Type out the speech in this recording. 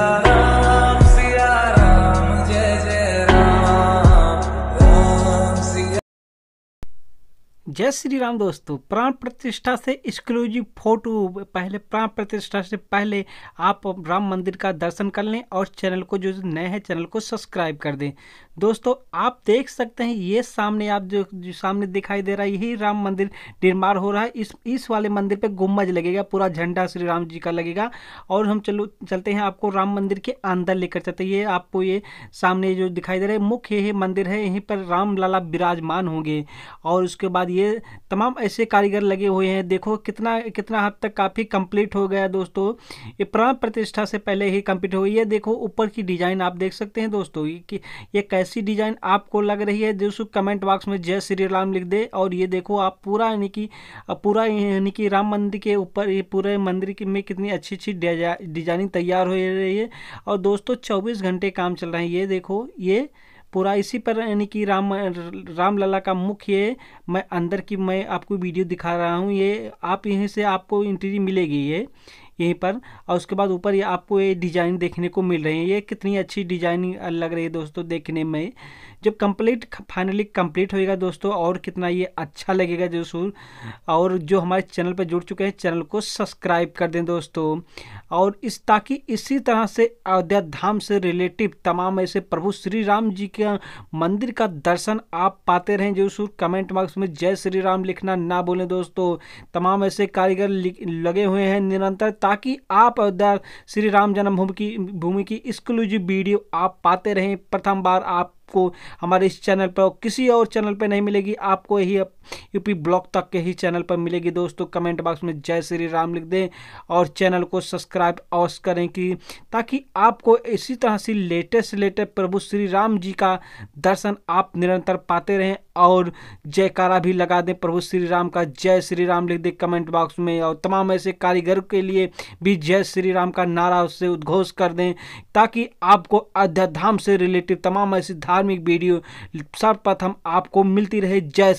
not da. जय श्री राम दोस्तों प्राण प्रतिष्ठा से एक्सक्लूजिव फोटो पहले प्राण प्रतिष्ठा से पहले आप राम मंदिर का दर्शन कर लें और चैनल को जो नए हैं चैनल को सब्सक्राइब कर दें दोस्तों आप देख सकते हैं ये सामने आप जो, जो सामने दिखाई दे रहा है यही राम मंदिर निर्माण हो रहा है इस इस वाले मंदिर पे गुम्बज लगेगा पूरा झंडा श्री राम जी का लगेगा और हम चलो चलते हैं आपको राम मंदिर के अंदर लेकर चलते ये आपको ये सामने जो दिखाई दे रहा है मुख्य ये मंदिर है यहीं पर राम लाला विराजमान होंगे और उसके बाद ये ये तमाम ऐसे कारीगर लगे हुए हैं देखो कितना कितना हद तक काफ़ी कंप्लीट हो गया दोस्तों ये प्राण प्रतिष्ठा से पहले ही कंप्लीट हो गई है देखो ऊपर की डिज़ाइन आप देख सकते हैं दोस्तों ये कि ये कैसी डिज़ाइन आपको लग रही है दोस्तों कमेंट बॉक्स में जय श्री राम लिख दे और ये देखो आप पूरा यानी कि पूरा यानी कि राम मंदिर के ऊपर ये पूरे मंदिर में कितनी अच्छी अच्छी डिजाइनिंग तैयार हो रही है और दोस्तों चौबीस घंटे काम चल रहे हैं ये देखो ये पूरा इसी पर यानी कि राम रामलला का का मुख्य मैं अंदर की मैं आपको वीडियो दिखा रहा हूँ ये आप यहीं से आपको इंट्री मिलेगी ये यहीं पर और उसके बाद ऊपर ये आपको ये डिज़ाइन देखने को मिल रही है ये कितनी अच्छी डिजाइनिंग लग रही है दोस्तों देखने में जब कंप्लीट फाइनली कंप्लीट होएगा दोस्तों और कितना ये अच्छा लगेगा जरूर और जो हमारे चैनल पर जुड़ चुके हैं चैनल को सब्सक्राइब कर दें दोस्तों और इस ताकि इसी तरह से अयोध्या धाम से रिलेटिव तमाम ऐसे प्रभु श्री राम जी के मंदिर का दर्शन आप पाते रहें जो सूर कमेंट बॉक्स में जय श्री राम लिखना ना बोलें दोस्तों तमाम ऐसे कारीगर लगे हुए हैं निरंतर ताकि आप अयोध्या श्री राम जन्मभूमि की भूमि की एक्सक्लूजिव वीडियो आप पाते रहें प्रथम बार आप आपको हमारे इस चैनल पर और किसी और चैनल पर नहीं मिलेगी आपको यही यूपी ब्लॉक तक के ही चैनल पर मिलेगी दोस्तों कमेंट बॉक्स में जय श्री राम लिख दें और चैनल को सब्सक्राइब अवश्य करें कि ताकि आपको इसी तरह से लेटेस्ट लेटेस्ट प्रभु श्री राम जी का दर्शन आप निरंतर पाते रहें और जयकारा भी लगा दें प्रभु श्री राम का जय श्री राम लिख दें कमेंट बॉक्स में और तमाम ऐसे कारीगर के लिए भी जय श्री राम का नारा उससे उद्घोष कर दें ताकि आपको अध्याधाम से रिलेटेड तमाम ऐसी धार्मिक वीडियो वीडियो सर्वप्रथम आपको मिलती रहे जय